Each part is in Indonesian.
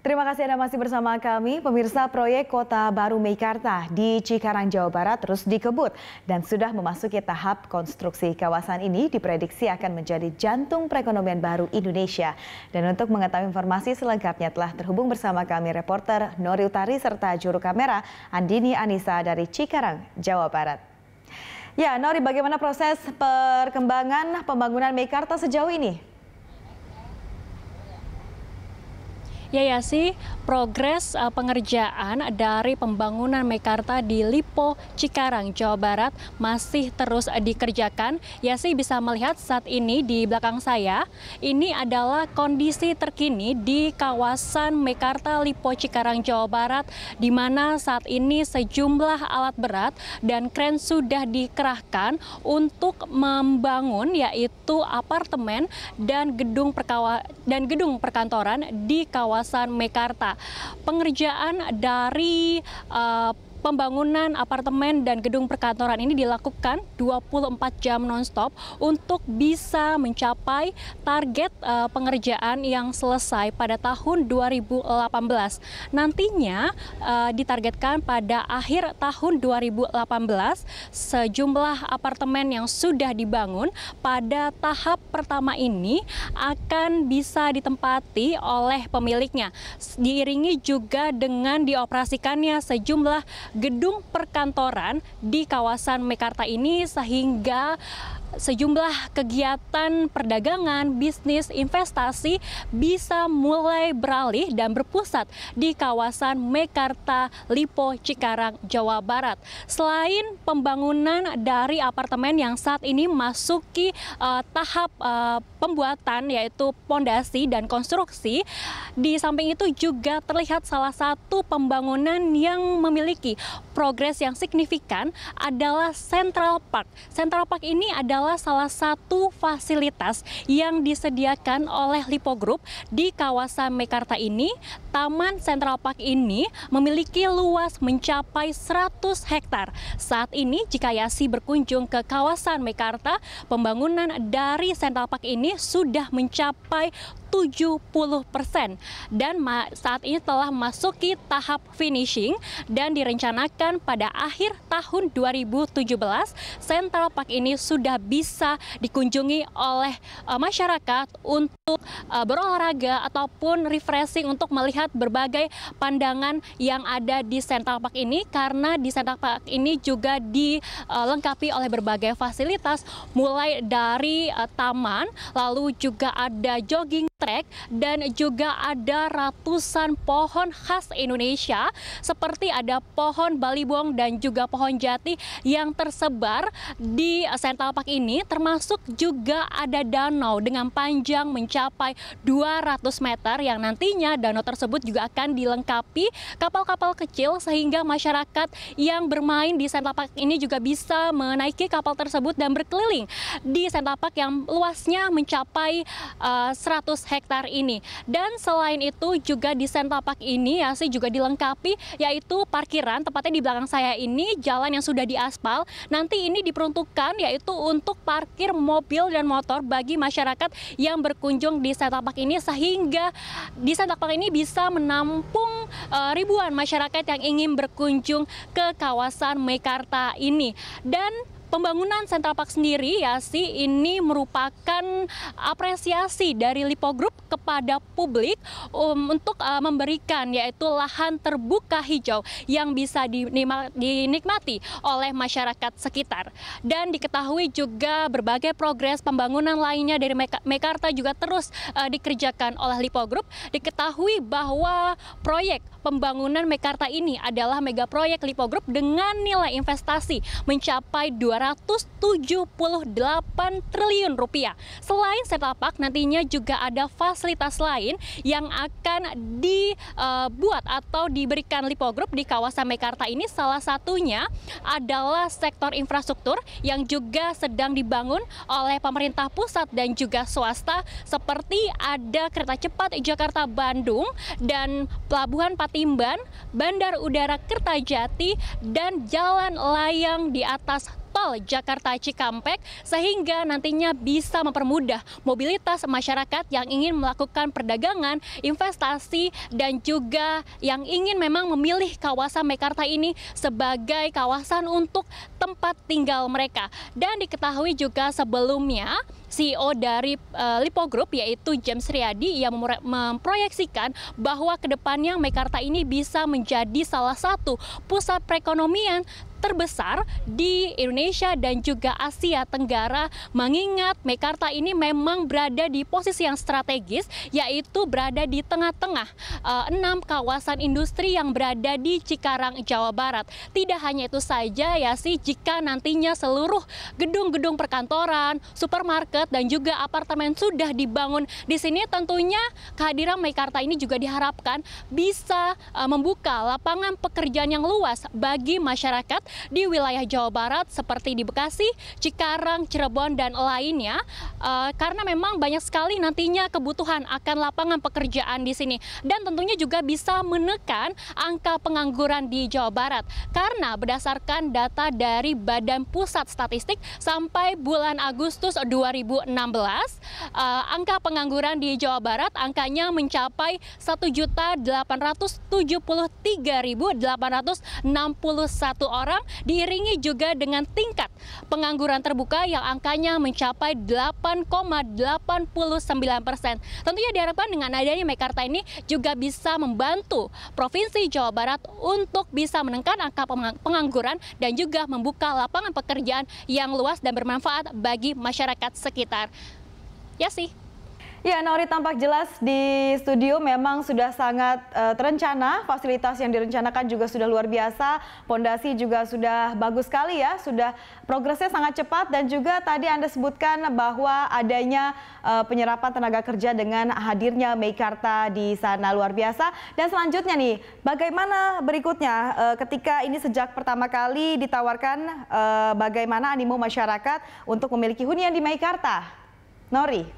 Terima kasih Anda masih bersama kami. Pemirsa proyek Kota Baru Meikarta di Cikarang, Jawa Barat terus dikebut dan sudah memasuki tahap konstruksi. Kawasan ini diprediksi akan menjadi jantung perekonomian baru Indonesia. Dan untuk mengetahui informasi selengkapnya telah terhubung bersama kami reporter Nori Utari serta juru kamera Andini Anisa dari Cikarang, Jawa Barat. Ya, Nori, bagaimana proses perkembangan pembangunan Meikarta sejauh ini? Ya, sih. progres eh, pengerjaan dari pembangunan Mekarta di Lipo, Cikarang, Jawa Barat masih terus dikerjakan. Ya, sih bisa melihat saat ini di belakang saya, ini adalah kondisi terkini di kawasan Mekarta Lipo, Cikarang, Jawa Barat, di mana saat ini sejumlah alat berat dan kren sudah dikerahkan untuk membangun yaitu apartemen dan gedung dan gedung perkantoran di kawasan kawasan Mekarta. Pengerjaan dari uh, pembangunan apartemen dan gedung perkantoran ini dilakukan 24 jam nonstop untuk bisa mencapai target uh, pengerjaan yang selesai pada tahun 2018. Nantinya uh, ditargetkan pada akhir tahun 2018 sejumlah apartemen yang sudah dibangun pada tahap pertama ini akan bisa ditempati oleh pemiliknya diiringi juga dengan dioperasikannya sejumlah gedung perkantoran di kawasan Mekarta ini sehingga sejumlah kegiatan perdagangan, bisnis, investasi bisa mulai beralih dan berpusat di kawasan Mekarta, Lipo, Cikarang, Jawa Barat. Selain pembangunan dari apartemen yang saat ini masuki uh, tahap uh, pembuatan yaitu pondasi dan konstruksi, di samping itu juga terlihat salah satu pembangunan yang memiliki progres yang signifikan adalah Central Park. Central Park ini adalah adalah salah satu fasilitas yang disediakan oleh Lipo Group di kawasan Mekarta ini. Taman Central Park ini memiliki luas mencapai 100 hektar. Saat ini jika Yasi berkunjung ke kawasan Mekarta, pembangunan dari Central Park ini sudah mencapai 70 dan saat ini telah memasuki tahap finishing dan direncanakan pada akhir tahun 2017 Central Park ini sudah bisa dikunjungi oleh eh, masyarakat untuk eh, berolahraga ataupun refreshing untuk melihat berbagai pandangan yang ada di Central Park ini karena di Central Park ini juga dilengkapi eh, oleh berbagai fasilitas mulai dari taman lalu juga ada jogging trek dan juga ada ratusan pohon khas Indonesia seperti ada pohon balibong dan juga pohon jati yang tersebar di Park ini termasuk juga ada danau dengan panjang mencapai 200 meter yang nantinya danau tersebut juga akan dilengkapi kapal-kapal kecil sehingga masyarakat yang bermain di Park ini juga bisa menaiki kapal tersebut dan berkeliling di Park yang luasnya mencapai uh, eh, 100 hektar ini. Dan selain itu juga desain tapak ini ya sih juga dilengkapi yaitu parkiran tepatnya di belakang saya ini jalan yang sudah diaspal. Nanti ini diperuntukkan yaitu untuk parkir mobil dan motor bagi masyarakat yang berkunjung di sentapak ini sehingga di sentapak ini bisa menampung uh, ribuan masyarakat yang ingin berkunjung ke kawasan Mekarta ini. Dan pembangunan Central Park sendiri ya sih ini merupakan apresiasi dari Lipo Group kepada publik um, untuk uh, memberikan yaitu lahan terbuka hijau yang bisa dinikmati oleh masyarakat sekitar. Dan diketahui juga berbagai progres pembangunan lainnya dari Mekarta juga terus uh, dikerjakan oleh Lipo Group. Diketahui bahwa proyek pembangunan Mekarta ini adalah mega proyek Lipo Group dengan nilai investasi mencapai 200 278 triliun rupiah. Selain setapak nantinya juga ada fasilitas lain yang akan dibuat atau diberikan Lipo Group di kawasan Mekarta ini salah satunya adalah sektor infrastruktur yang juga sedang dibangun oleh pemerintah pusat dan juga swasta seperti ada kereta cepat Jakarta Bandung dan pelabuhan Patimban, Bandar Udara Kertajati dan jalan layang di atas tol Jakarta Cikampek sehingga nantinya bisa mempermudah mobilitas masyarakat yang ingin melakukan perdagangan, investasi dan juga yang ingin memang memilih kawasan Mekarta ini sebagai kawasan untuk tempat tinggal mereka. Dan diketahui juga sebelumnya CEO dari uh, Lipo Group yaitu James Riyadi yang memproyeksikan bahwa kedepannya Mekarta ini bisa menjadi salah satu pusat perekonomian terbesar di Indonesia dan juga Asia Tenggara mengingat Mekarta ini memang berada di posisi yang strategis yaitu berada di tengah-tengah eh, enam kawasan industri yang berada di Cikarang Jawa Barat. Tidak hanya itu saja ya sih jika nantinya seluruh gedung-gedung perkantoran, supermarket dan juga apartemen sudah dibangun di sini tentunya kehadiran Mekarta ini juga diharapkan bisa eh, membuka lapangan pekerjaan yang luas bagi masyarakat di wilayah Jawa Barat seperti di Bekasi, Cikarang, Cirebon, dan lainnya. Uh, karena memang banyak sekali nantinya kebutuhan akan lapangan pekerjaan di sini. Dan tentunya juga bisa menekan angka pengangguran di Jawa Barat. Karena berdasarkan data dari Badan Pusat Statistik sampai bulan Agustus 2016, uh, eh, angka pengangguran di Jawa Barat angkanya mencapai 1.873.861 orang orang diiringi juga dengan tingkat pengangguran terbuka yang angkanya mencapai 8,89 persen. Tentunya diharapkan dengan adanya Mekarta ini juga bisa membantu Provinsi Jawa Barat untuk bisa menekan angka pengangguran dan juga membuka lapangan pekerjaan yang luas dan bermanfaat bagi masyarakat sekitar. Ya sih. Ya, Nauri tampak jelas di studio memang sudah sangat uh, terencana, fasilitas yang direncanakan juga sudah luar biasa, pondasi juga sudah bagus sekali ya, sudah progresnya sangat cepat dan juga tadi Anda sebutkan bahwa adanya uh, penyerapan tenaga kerja dengan hadirnya Meikarta di sana luar biasa. Dan selanjutnya nih, bagaimana berikutnya uh, ketika ini sejak pertama kali ditawarkan uh, bagaimana animo masyarakat untuk memiliki hunian di Meikarta? Nori.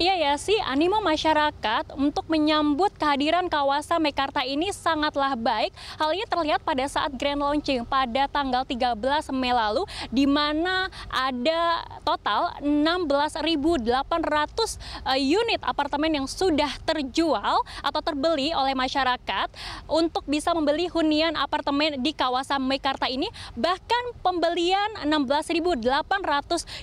Iya ya sih, animo masyarakat untuk menyambut kehadiran kawasan Mekarta ini sangatlah baik. Hal ini terlihat pada saat grand launching pada tanggal 13 Mei lalu, di mana ada total 16.800 eh, unit apartemen yang sudah terjual atau terbeli oleh masyarakat untuk bisa membeli hunian apartemen di kawasan Mekarta ini. Bahkan pembelian 16.800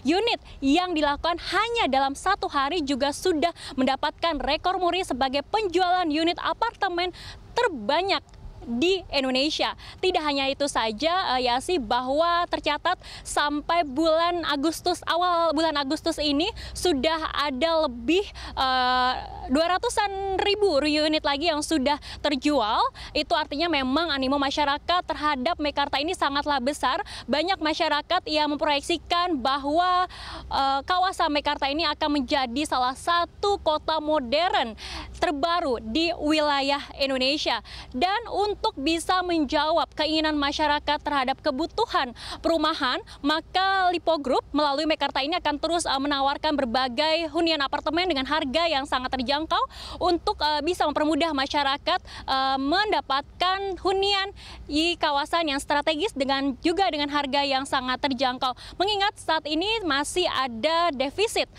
unit yang dilakukan hanya dalam satu hari juga juga sudah mendapatkan rekor muri sebagai penjualan unit apartemen terbanyak di Indonesia. Tidak hanya itu saja, uh, eh, sih bahwa tercatat sampai bulan Agustus awal bulan Agustus ini sudah ada lebih uh, eh, 200 ribu unit lagi yang sudah terjual. Itu artinya memang animo masyarakat terhadap Mekarta ini sangatlah besar. Banyak masyarakat yang memproyeksikan bahwa uh, kawasan Mekarta ini akan menjadi salah satu kota modern terbaru di wilayah Indonesia. Dan untuk untuk bisa menjawab keinginan masyarakat terhadap kebutuhan perumahan, maka Lipo Group melalui Mekarta ini akan terus uh, menawarkan berbagai hunian apartemen dengan harga yang sangat terjangkau untuk uh, bisa mempermudah masyarakat uh, mendapatkan hunian di kawasan yang strategis dengan juga dengan harga yang sangat terjangkau. Mengingat saat ini masih ada defisit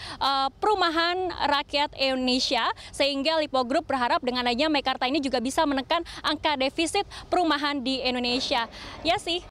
perumahan rakyat Indonesia sehingga Lipo Group berharap dengan adanya Mekarta ini juga bisa menekan angka defisit defisit perumahan di Indonesia. Ya sih,